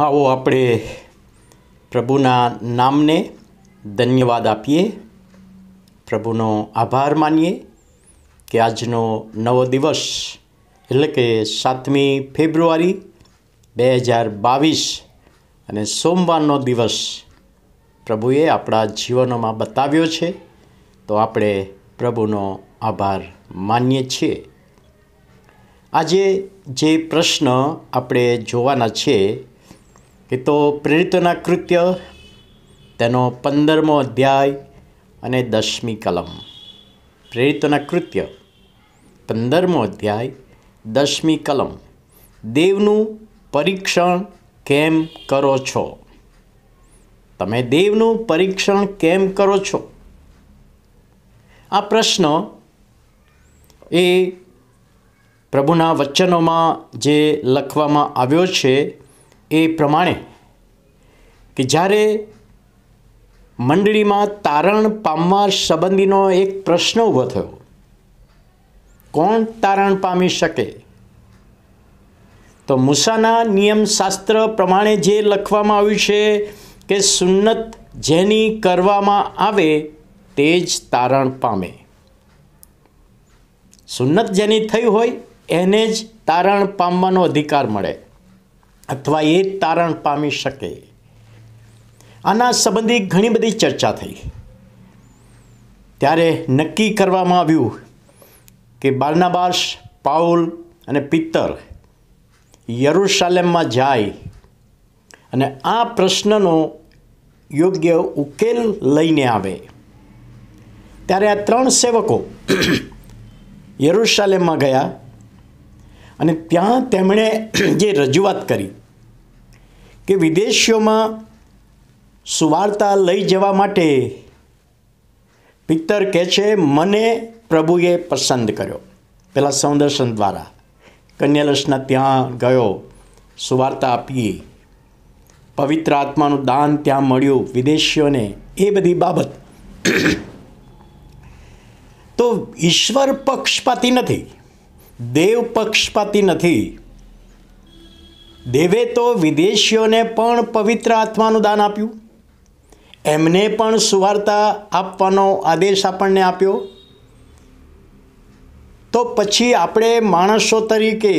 આવો આપણે પ્રભુના નામને ધન્યવાદ આપીએ પ્રભુનો આભાર માનીએ કે આજનો નવો દિવસ એટલે કે સાતમી ફેબ્રુઆરી બે હજાર બાવીસ અને સોમવારનો દિવસ પ્રભુએ આપણા જીવનોમાં બતાવ્યો છે તો આપણે પ્રભુનો આભાર માનીએ છીએ આજે જે પ્રશ્ન આપણે જોવાના છે કે તો પ્રેરિતના કૃત્ય તેનો પંદરમો અધ્યાય અને દસમી કલમ પ્રેરિતોના કૃત્ય પંદરમો અધ્યાય દસમી કલમ દેવનું પરીક્ષણ કેમ કરો છો તમે દેવનું પરીક્ષણ કેમ કરો છો આ પ્રશ્ન એ પ્રભુના વચનોમાં જે લખવામાં આવ્યો છે એ પ્રમાણે કે જ્યારે મંડળીમાં તારણ પામવા સંબંધીનો એક પ્રશ્ન ઊભો થયો કોણ તારણ પામી શકે તો મૂસાના નિયમશાસ્ત્ર પ્રમાણે જે લખવામાં આવ્યું છે કે સુન્નત જેની કરવામાં આવે તે જ તારણ પામે સુન્નત જેની થઈ હોય એને જ તારણ પામવાનો અધિકાર મળે અથવા એ તારણ પામી શકે આના સંબંધી ઘણી બધી ચર્ચા થઈ ત્યારે નક્કી કરવામાં આવ્યું કે બાર્નાબાસ પાઉલ અને પિત્તર યરુશાલેમમાં જાય અને આ પ્રશ્નનો યોગ્ય ઉકેલ લઈને આવે ત્યારે આ ત્રણ સેવકો યરુશાલેમમાં ગયા અને ત્યાં તેમણે જે રજૂઆત કરી કે વિદેશીઓમાં સુવાર્તા લઈ જવા માટે પિત્તર કહે છે મને પ્રભુએ પસંદ કર્યો પહેલાં સૌદર્શન દ્વારા કન્યાલસના ત્યાં ગયો સુવાર્તા આપી પવિત્ર આત્માનું દાન ત્યાં મળ્યું વિદેશીઓને એ બધી બાબત તો ઈશ્વર પક્ષપાતી નથી દેવ પક્ષપાતી નથી દેવે તો વિદેશીઓને પણ પવિત્ર આત્માનું દાન આપ્યું એમને પણ સુવાર્તા આપવાનો આદેશ આપણને આપ્યો તો પછી આપણે માણસો તરીકે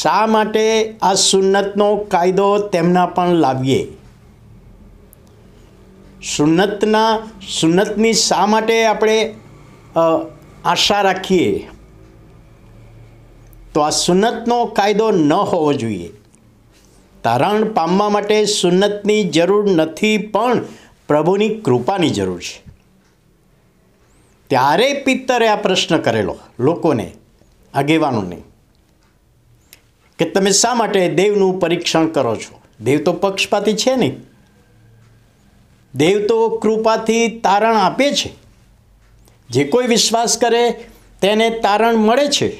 શા માટે આ સુન્નતનો કાયદો તેમના પણ લાવીએ સુન્નતના સુન્નતની શા માટે આપણે આશા રાખીએ તો આ સુન્નતનો કાયદો ન હોવો જોઈએ તારણ પામવા માટે સુન્નતની જરૂર નથી પણ પ્રભુની કૃપાની જરૂર છે ત્યારે પિત્તરે આ પ્રશ્ન કરેલો લોકોને આગેવાનોને કે તમે શા માટે દેવનું પરીક્ષણ કરો છો દેવ તો પક્ષપાતી છે નહીં દેવ તો કૃપાથી તારણ આપે છે જે કોઈ વિશ્વાસ કરે તેને તારણ મળે છે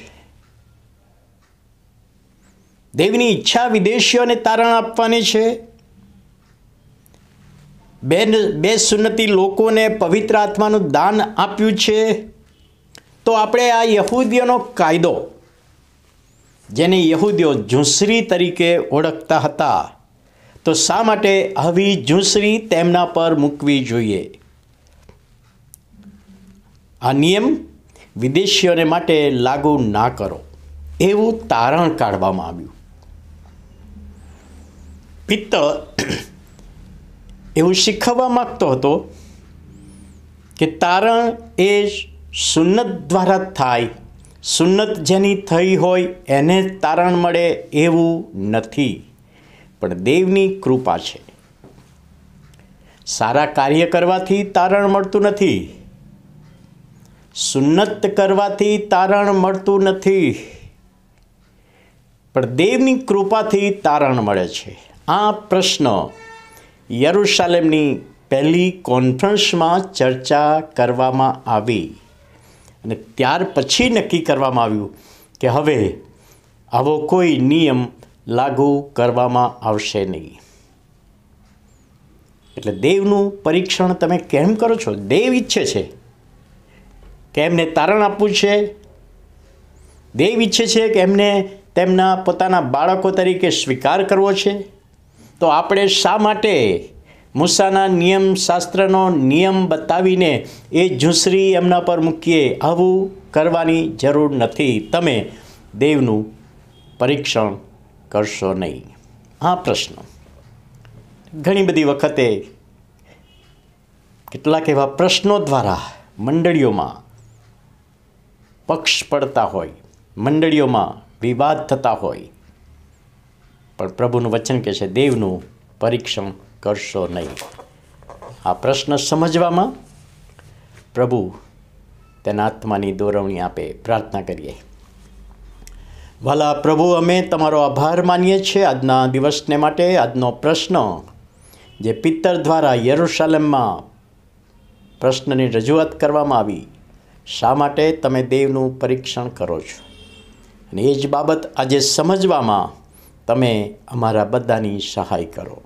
દેવની ઈચ્છા વિદેશીઓને તારણ આપવાની છે બે બે સુન્નતિ લોકોને પવિત્ર આત્માનું દાન આપ્યું છે તો આપણે આ યહૂદીઓનો કાયદો જેને યહૂદીઓ ઝૂંસરી તરીકે ઓળખતા હતા તો શા માટે આવી ઝૂંસરી તેમના પર મૂકવી જોઈએ આ નિયમ વિદેશીઓને માટે લાગુ ના કરો એવું તારણ કાઢવામાં આવ્યું પિત્ત એવું શીખવવા માગતો હતો કે તારણ એ સુન્નત દ્વારા થાય સુન્નત જેની થઈ હોય એને તારણ મળે એવું નથી પણ દેવની કૃપા છે સારા કાર્ય કરવાથી તારણ મળતું નથી સુન્નત કરવાથી તારણ મળતું નથી પણ દેવની કૃપાથી તારણ મળે છે આ પ્રશ્ન યરુશાલેમની પહેલી કોન્ફરન્સમાં ચર્ચા કરવામાં આવી અને ત્યાર પછી નક્કી કરવામાં આવ્યું કે હવે આવો કોઈ નિયમ લાગુ કરવામાં આવશે નહીં એટલે દેવનું પરીક્ષણ તમે કેમ કરો છો દેવ ઈચ્છે છે કે એમને તારણ આપવું છે દેવ ઈચ્છે છે કે એમને તેમના પોતાના બાળકો તરીકે સ્વીકાર કરવો છે તો આપણે શા માટે મૂસાના નિયમ શાસ્ત્રનો નિયમ બતાવીને એ જુસરી એમના પર મૂકીએ આવું કરવાની જરૂર નથી તમે દેવનું પરીક્ષણ કરશો નહીં આ પ્રશ્ન ઘણી બધી વખતે કેટલાક એવા પ્રશ્નો દ્વારા મંડળીઓમાં પક્ષ પડતા હોય મંડળીઓમાં વિવાદ થતા હોય પણ પ્રભુનું વચન કહે છે દેવનું પરીક્ષણ કરશો નહીં આ પ્રશ્ન સમજવામાં પ્રભુ તેના આત્માની દોરવણી આપે પ્રાર્થના કરીએ ભલા પ્રભુ અમે તમારો આભાર માનીએ છીએ આજના દિવસને માટે આજનો પ્રશ્ન જે પિત્તર દ્વારા યરુશાલેમમાં પ્રશ્નની રજૂઆત કરવામાં આવી શા માટે તમે દેવનું પરીક્ષણ કરો છો અને એ જ બાબત આજે સમજવામાં તમે અમારા બધાની સહાય કરો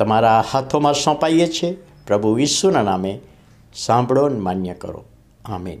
તમારા હાથોમાં સોંપાઈએ છીએ પ્રભુ વિશ્વના નામે સાંભળો ને માન્ય કરો આમીન